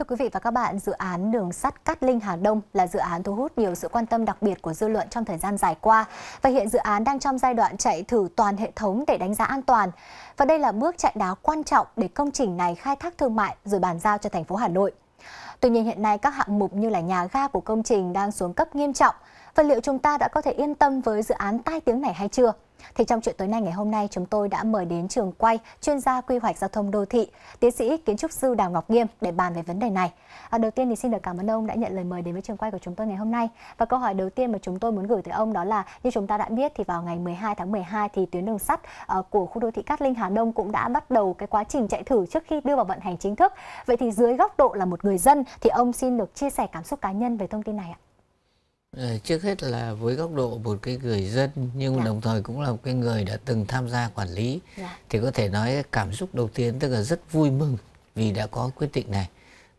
Thưa quý vị và các bạn, dự án đường sắt Cát Linh Hà Đông là dự án thu hút nhiều sự quan tâm đặc biệt của dư luận trong thời gian dài qua và hiện dự án đang trong giai đoạn chạy thử toàn hệ thống để đánh giá an toàn. Và đây là bước chạy đá quan trọng để công trình này khai thác thương mại rồi bàn giao cho thành phố Hà Nội. Tuy nhiên hiện nay các hạng mục như là nhà ga của công trình đang xuống cấp nghiêm trọng và liệu chúng ta đã có thể yên tâm với dự án tai tiếng này hay chưa? Thì trong chuyện tối nay ngày hôm nay chúng tôi đã mời đến trường quay chuyên gia quy hoạch giao thông đô thị, tiến sĩ kiến trúc sư Đào Ngọc Nghiêm để bàn về vấn đề này. À, đầu tiên thì xin được cảm ơn ông đã nhận lời mời đến với trường quay của chúng tôi ngày hôm nay. Và câu hỏi đầu tiên mà chúng tôi muốn gửi tới ông đó là như chúng ta đã biết thì vào ngày 12 tháng 12 thì tuyến đường sắt uh, của khu đô thị Cát Linh Hà Đông cũng đã bắt đầu cái quá trình chạy thử trước khi đưa vào vận hành chính thức. Vậy thì dưới góc độ là một người dân thì ông xin được chia sẻ cảm xúc cá nhân về thông tin này ạ. Ờ, trước hết là với góc độ một cái người dân nhưng dạ. đồng thời cũng là một cái người đã từng tham gia quản lý dạ. thì có thể nói cảm xúc đầu tiên tức là rất vui mừng vì đã có quyết định này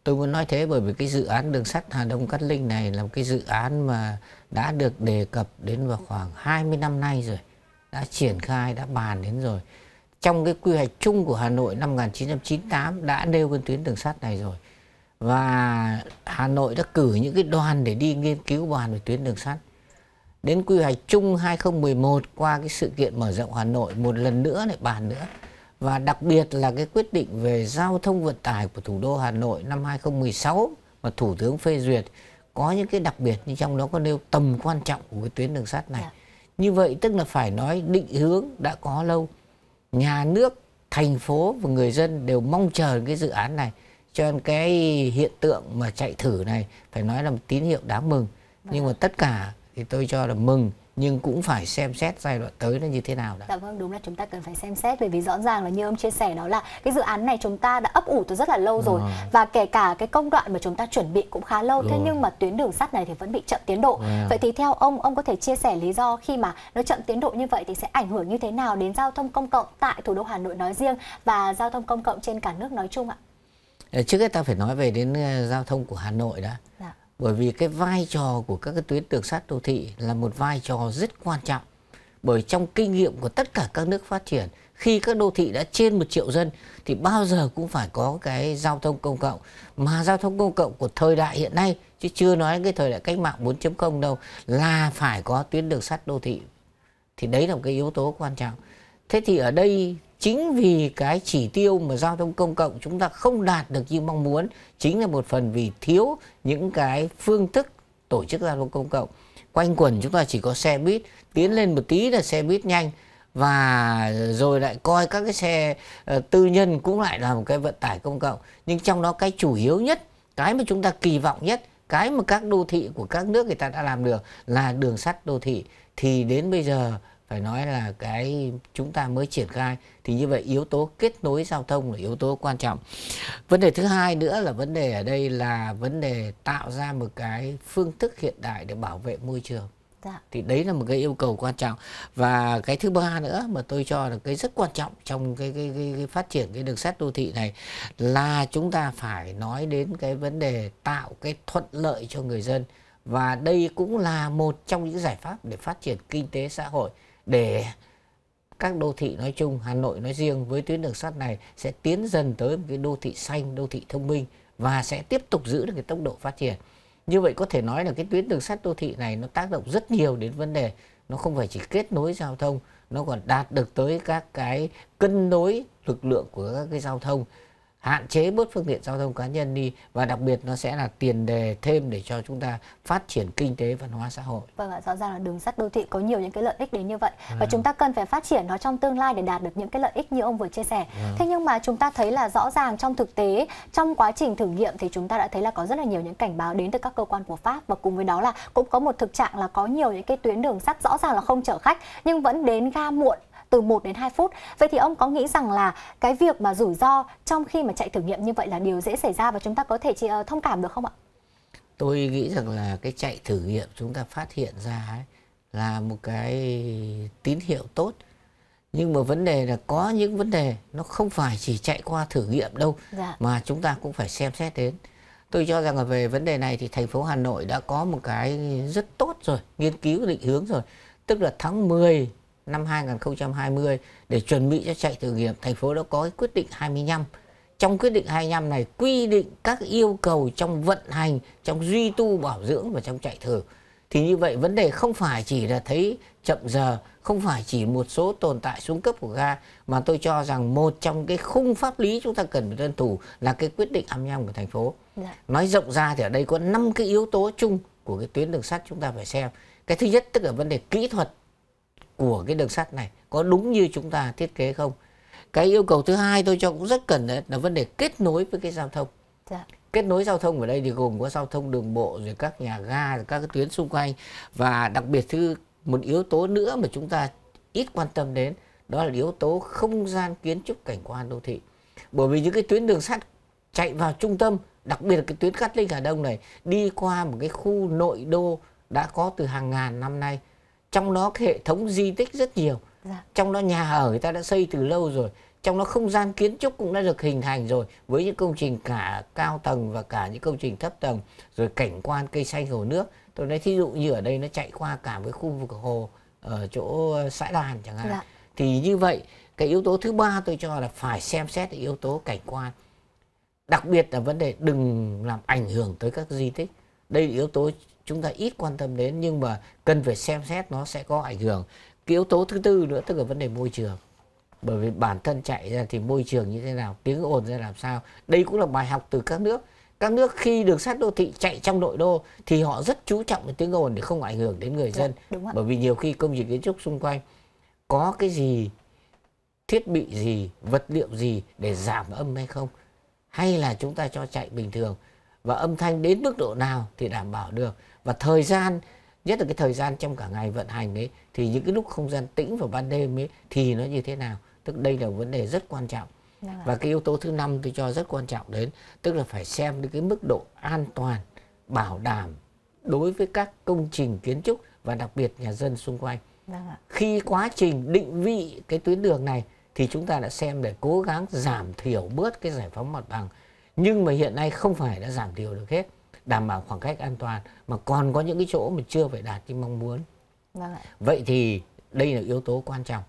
tôi muốn nói thế bởi vì cái dự án đường sắt Hà Đông Cát Linh này là một cái dự án mà đã được đề cập đến vào khoảng 20 năm nay rồi đã triển khai đã bàn đến rồi trong cái quy hoạch chung của Hà Nội năm 1998 đã nêu cái tuyến đường sắt này rồi và Hà Nội đã cử những cái đoàn để đi nghiên cứu bàn về tuyến đường sắt. Đến quy hoạch chung 2011 qua cái sự kiện mở rộng Hà Nội một lần nữa lại bàn nữa. Và đặc biệt là cái quyết định về giao thông vận tải của thủ đô Hà Nội năm 2016 mà Thủ tướng phê duyệt có những cái đặc biệt như trong đó có nêu tầm quan trọng của cái tuyến đường sắt này. Dạ. Như vậy tức là phải nói định hướng đã có lâu. Nhà nước, thành phố và người dân đều mong chờ cái dự án này cho nên cái hiện tượng mà chạy thử này phải nói là một tín hiệu đáng mừng vâng. nhưng mà tất cả thì tôi cho là mừng nhưng cũng phải xem xét giai đoạn tới nó như thế nào đó. Dạ vâng đúng là chúng ta cần phải xem xét bởi vì rõ ràng là như ông chia sẻ đó là cái dự án này chúng ta đã ấp ủ từ rất là lâu rồi à. và kể cả cái công đoạn mà chúng ta chuẩn bị cũng khá lâu rồi. thế nhưng mà tuyến đường sắt này thì vẫn bị chậm tiến độ. À. Vậy thì theo ông ông có thể chia sẻ lý do khi mà nó chậm tiến độ như vậy thì sẽ ảnh hưởng như thế nào đến giao thông công cộng tại thủ đô Hà Nội nói riêng và giao thông công cộng trên cả nước nói chung ạ? Ờ, trước hết ta phải nói về đến ờ, giao thông của hà nội đã dạ. bởi vì cái vai trò của các cái tuyến đường sắt đô thị là một vai trò rất quan trọng bởi trong kinh nghiệm của tất cả các nước phát triển khi các đô thị đã trên một triệu dân thì bao giờ cũng phải có cái giao thông công cộng mà giao thông công cộng của thời đại hiện nay chứ chưa nói cái thời đại cách mạng 4.0 đâu là phải có tuyến đường sắt đô thị thì đấy là một cái yếu tố quan trọng thế thì ở đây chính vì cái chỉ tiêu mà giao thông công cộng chúng ta không đạt được như mong muốn chính là một phần vì thiếu những cái phương thức tổ chức giao thông công cộng quanh quẩn chúng ta chỉ có xe buýt tiến lên một tí là xe buýt nhanh và rồi lại coi các cái xe uh, tư nhân cũng lại là một cái vận tải công cộng nhưng trong đó cái chủ yếu nhất cái mà chúng ta kỳ vọng nhất cái mà các đô thị của các nước người ta đã làm được là đường sắt đô thị thì đến bây giờ phải nói là cái chúng ta mới triển khai thì như vậy yếu tố kết nối giao thông là yếu tố quan trọng vấn đề thứ hai nữa là vấn đề ở đây là vấn đề tạo ra một cái phương thức hiện đại để bảo vệ môi trường Dạ. thì đấy là một cái yêu cầu quan trọng và cái thứ ba nữa mà tôi cho là cái rất quan trọng trong cái cái, cái, cái phát triển cái đường sắt đô thị này là chúng ta phải nói đến cái vấn đề tạo cái thuận lợi cho người dân và đây cũng là một trong những giải pháp để phát triển kinh tế xã hội để các đô thị nói chung, Hà Nội nói riêng với tuyến đường sắt này sẽ tiến dần tới một cái đô thị xanh, đô thị thông minh và sẽ tiếp tục giữ được cái tốc độ phát triển. Như vậy có thể nói là cái tuyến đường sắt đô thị này nó tác động rất nhiều đến vấn đề nó không phải chỉ kết nối giao thông, nó còn đạt được tới các cái cân đối lực lượng của các cái giao thông hạn chế bớt phương tiện giao thông cá nhân đi và đặc biệt nó sẽ là tiền đề thêm để cho chúng ta phát triển kinh tế văn hóa xã hội. Vâng ạ, rõ ràng là đường sắt đô thị có nhiều những cái lợi ích đến như vậy à. và vâng. chúng ta cần phải phát triển nó trong tương lai để đạt được những cái lợi ích như ông vừa chia sẻ. À. Thế nhưng mà chúng ta thấy là rõ ràng trong thực tế trong quá trình thử nghiệm thì chúng ta đã thấy là có rất là nhiều những cảnh báo đến từ các cơ quan của Pháp và cùng với đó là cũng có một thực trạng là có nhiều những cái tuyến đường sắt rõ ràng là không chở khách nhưng vẫn đến ga muộn từ 1 đến 2 phút. Vậy thì ông có nghĩ rằng là cái việc mà rủi ro trong khi mà chạy thử nghiệm như vậy là điều dễ xảy ra và chúng ta có thể chỉ, uh, ờ, thông cảm được không ạ? Tôi nghĩ rằng là cái chạy thử nghiệm chúng ta phát hiện ra ấy, là một cái tín hiệu tốt nhưng mà vấn đề là có những vấn đề nó không phải chỉ chạy qua thử nghiệm đâu dạ. mà chúng ta cũng phải xem xét đến tôi cho rằng là về vấn đề này thì thành phố Hà Nội đã có một cái rất tốt rồi nghiên cứu định hướng rồi tức là tháng 10 năm 2020 để chuẩn bị cho chạy thử nghiệm, thành phố đã có quyết định 25. Trong quyết định 25 này quy định các yêu cầu trong vận hành, trong duy tu bảo dưỡng và trong chạy thử. Thì như vậy vấn đề không phải chỉ là thấy chậm giờ, không phải chỉ một số tồn tại xuống cấp của ga mà tôi cho rằng một trong cái khung pháp lý chúng ta cần phải tuân thủ là cái quyết định 25 của thành phố. Dạ. Nói rộng ra thì ở đây có 5 cái yếu tố chung của cái tuyến đường sắt chúng ta phải xem. Cái thứ nhất tức là vấn đề kỹ thuật của cái đường sắt này có đúng như chúng ta thiết kế không cái yêu cầu thứ hai tôi cho cũng rất cần đấy là vấn đề kết nối với cái giao thông dạ. kết nối giao thông ở đây thì gồm có giao thông đường bộ rồi các nhà ga rồi các cái tuyến xung quanh và đặc biệt thứ một yếu tố nữa mà chúng ta ít quan tâm đến đó là yếu tố không gian kiến trúc cảnh quan đô thị bởi vì những cái tuyến đường sắt chạy vào trung tâm đặc biệt là cái tuyến cát linh hà đông này đi qua một cái khu nội đô đã có từ hàng ngàn năm nay trong đó cái hệ thống di tích rất nhiều dạ. trong đó nhà ở người ta đã xây từ lâu rồi trong đó không gian kiến trúc cũng đã được hình thành rồi với những công trình cả cao tầng và cả những công trình thấp tầng rồi cảnh quan cây xanh hồ nước tôi nói thí dụ như ở đây nó chạy qua cả với khu vực hồ ở chỗ xã đàn chẳng hạn dạ. thì như vậy cái yếu tố thứ ba tôi cho là phải xem xét yếu tố cảnh quan đặc biệt là vấn đề đừng làm ảnh hưởng tới các di tích đây là yếu tố chúng ta ít quan tâm đến nhưng mà cần phải xem xét nó sẽ có ảnh hưởng cái yếu tố thứ tư nữa tức là vấn đề môi trường bởi vì bản thân chạy ra thì môi trường như thế nào tiếng ồn ra làm sao đây cũng là bài học từ các nước các nước khi đường sắt đô thị chạy trong nội đô thì họ rất chú trọng đến tiếng ồn để không ảnh hưởng đến người dạ, dân Đúng bởi vì nhiều khi công trình kiến trúc xung quanh có cái gì thiết bị gì vật liệu gì để giảm âm hay không hay là chúng ta cho chạy bình thường và âm thanh đến mức độ nào thì đảm bảo được và thời gian nhất là cái thời gian trong cả ngày vận hành ấy thì những cái lúc không gian tĩnh vào ban đêm ấy thì nó như thế nào tức đây là vấn đề rất quan trọng dạ. và cái yếu tố thứ năm tôi cho rất quan trọng đến tức là phải xem cái mức độ an toàn bảo đảm đối với các công trình kiến trúc và đặc biệt nhà dân xung quanh dạ. khi quá trình định vị cái tuyến đường này thì chúng ta đã xem để cố gắng giảm thiểu bớt cái giải phóng mặt bằng nhưng mà hiện nay không phải đã giảm thiểu được hết đảm bảo khoảng cách an toàn mà còn có những cái chỗ mà chưa phải đạt như mong muốn vâng vậy thì đây là yếu tố quan trọng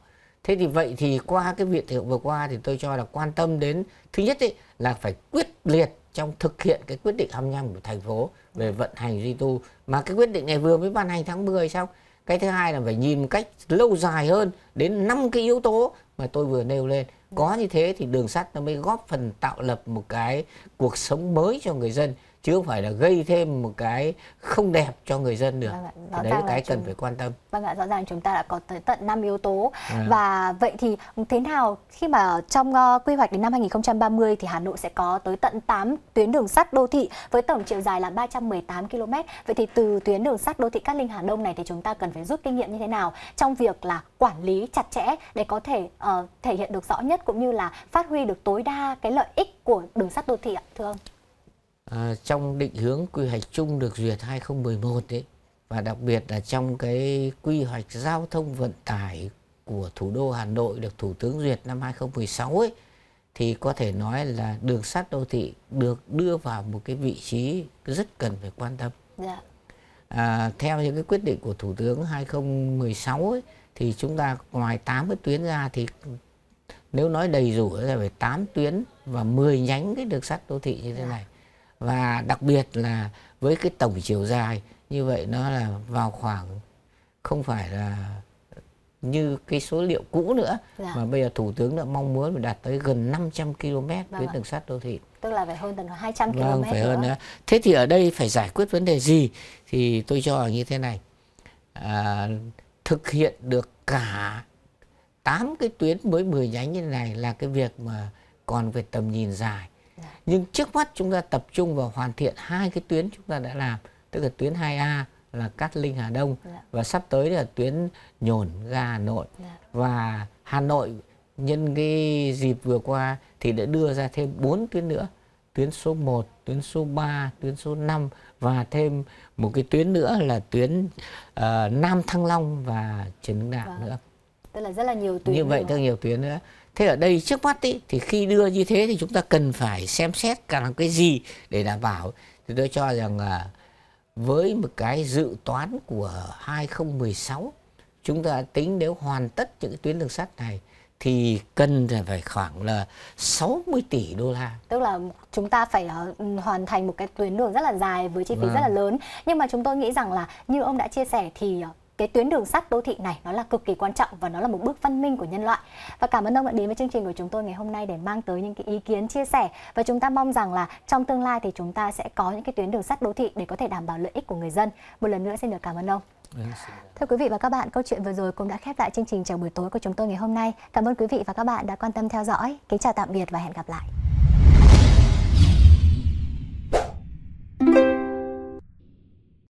thế thì vậy thì qua cái việc thực vừa qua thì tôi cho là quan tâm đến thứ nhất ấy, là phải quyết liệt trong thực hiện cái quyết định 25 của thành phố về vận hành duy tu mà cái quyết định này vừa mới ban hành tháng 10 xong cái thứ hai là phải nhìn một cách lâu dài hơn đến năm cái yếu tố mà tôi vừa nêu lên có như thế thì đường sắt nó mới góp phần tạo lập một cái cuộc sống mới cho người dân chứ không phải là gây thêm một cái không đẹp cho người dân được vâng đấy là cái là cần phải quan tâm vâng ạ rõ ràng chúng ta đã có tới tận 5 yếu tố à. và vậy thì thế nào khi mà trong ờ, quy hoạch đến năm 2030 thì Hà Nội sẽ có tới tận 8 tuyến đường sắt đô thị với tổng chiều dài là 318 km vậy thì từ tuyến đường sắt đô thị Cát Linh Hà Đông này thì chúng ta cần phải rút kinh nghiệm như thế nào trong việc là quản lý chặt chẽ để có thể uh, thể hiện được rõ nhất cũng như là phát huy được tối đa cái lợi ích của đường sắt đô thị ạ thưa ông Ờ, trong định hướng quy hoạch chung được duyệt 2011 đấy và đặc biệt là trong cái quy hoạch giao thông vận tải của thủ đô Hà Nội được Thủ tướng duyệt năm 2016 ấy thì có thể nói là đường sắt đô thị được đưa vào một cái vị trí rất cần phải quan tâm. Dạ. À, theo những cái quyết định của Thủ tướng 2016 ấy, thì chúng ta ngoài 80 tuyến ra thì nếu nói đầy đủ là phải 8 tuyến và 10 nhánh cái đường sắt đô thị như thế dạ. này và đặc biệt là với cái tổng chiều dài như vậy nó là vào khoảng không phải là như cái số liệu cũ nữa dạ. mà bây giờ thủ tướng đã mong muốn đạt tới gần 500 km vâng tuyến đường sắt đô thị tức là phải hơn tầm 200 vâng, km vâng, phải nữa. hơn nữa. thế thì ở đây phải giải quyết vấn đề gì thì tôi cho là như thế này à, thực hiện được cả 8 cái tuyến với 10 nhánh như này là cái việc mà còn về tầm nhìn dài nhưng trước mắt chúng ta tập trung vào hoàn thiện hai cái tuyến chúng ta đã làm tức là tuyến 2A là Cát Linh Hà Đông dạ. và sắp tới là tuyến Nhổn ga Hà Nội dạ. và Hà Nội nhân cái dịp vừa qua thì đã đưa ra thêm 4 tuyến nữa tuyến số 1, tuyến số 3, tuyến số 5 và thêm một cái tuyến nữa là tuyến uh, Nam Thăng Long và Trần Hưng Đạo vâng. nữa. Tức là rất là nhiều tuyến. Như vậy rất nhiều tuyến nữa thế ở đây trước mắt ý, thì khi đưa như thế thì chúng ta cần phải xem xét cả làm cái gì để đảm bảo thì tôi cho rằng là với một cái dự toán của 2016 chúng ta tính nếu hoàn tất những tuyến đường sắt này thì cần phải khoảng là 60 tỷ đô la. Tức là chúng ta phải ờ, hoàn thành một cái tuyến đường rất là dài với chi phí vâng. rất là vâng. lớn. Nhưng mà chúng tôi nghĩ rằng là như ông đã chia sẻ thì ờ, cái tuyến đường sắt đô thị này nó là cực kỳ quan trọng và nó là một bước văn minh của nhân loại. Và cảm ơn ông đã đến với chương trình của chúng tôi ngày hôm nay để mang tới những cái ý kiến chia sẻ và chúng ta mong rằng là trong tương lai thì chúng ta sẽ có những cái tuyến đường sắt đô thị để có thể đảm bảo lợi ích của người dân. Một lần nữa xin được cảm ơn ông. Vâng, Thưa quý vị và các bạn, câu chuyện vừa rồi cũng đã khép lại chương trình chào buổi tối của chúng tôi ngày hôm nay. Cảm ơn quý vị và các bạn đã quan tâm theo dõi. Kính chào tạm biệt và hẹn gặp lại.